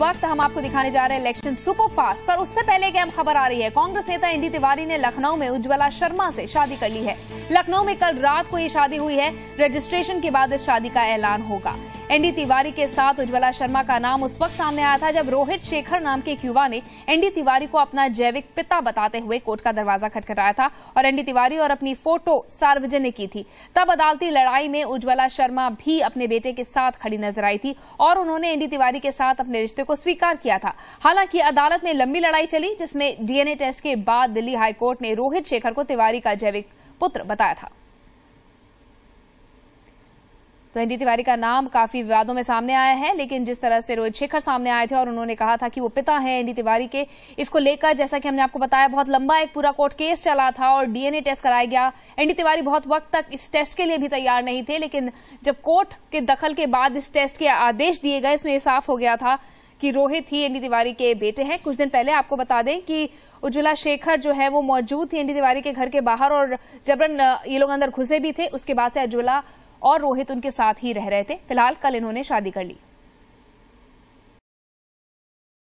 वक्त हम आपको दिखाने जा रहे हैं इलेक्शन सुपर फास्ट पर उससे पहले एक अहम खबर आ रही है कांग्रेस नेता एनडी तिवारी ने लखनऊ में उज्ज्वला शर्मा से शादी कर ली है लखनऊ में कल रात को ये शादी हुई है रजिस्ट्रेशन के बाद इस शादी का ऐलान होगा एनडी तिवारी के साथ उज्ज्वला शर्मा का नाम उस वक्त सामने आया था जब रोहित शेखर नाम के एक युवा ने एनडी तिवारी को अपना जैविक पिता बताते हुए कोर्ट का दरवाजा खटखटाया था और एनडी तिवारी और अपनी फोटो सार्वजनिक की थी तब अदालती लड़ाई में उज्ज्वला शर्मा भी अपने बेटे के साथ खड़ी नजर आई थी और उन्होंने एनडी तिवारी के साथ अपने रिश्ते को स्वीकार किया था हालांकि अदालत में लंबी लड़ाई चली जिसमें डीएनए टेस्ट के बाद दिल्ली हाईकोर्ट ने रोहित शेखर को तिवारी का जैविक पुत्र बताया था तो एनडी तिवारी का नाम काफी विवादों में सामने आया है लेकिन जिस तरह से रोहित शेखर सामने आए थे और उन्होंने कहा था कि वो पिता हैं एनडी तिवारी के इसको लेकर जैसा कि हमने आपको बताया बहुत लंबा एक पूरा कोर्ट केस चला था और डीएनए टेस्ट कराया गया एनडी तिवारी बहुत वक्त तक इस टेस्ट के लिए भी तैयार नहीं थे लेकिन जब कोर्ट के दखल के बाद इस टेस्ट के आदेश दिए गए इसमें साफ हो गया था कि रोहित ही एनडी तिवारी के बेटे हैं कुछ दिन पहले आपको बता दें कि उज्ज्वला शेखर जो है वो मौजूद थी एनडी तिवारी के घर के बाहर और जबरन ये लोग अंदर घुसे भी थे उसके बाद से उज्ज्वला और रोहित उनके साथ ही रह रहे थे फिलहाल कल इन्होंने शादी कर ली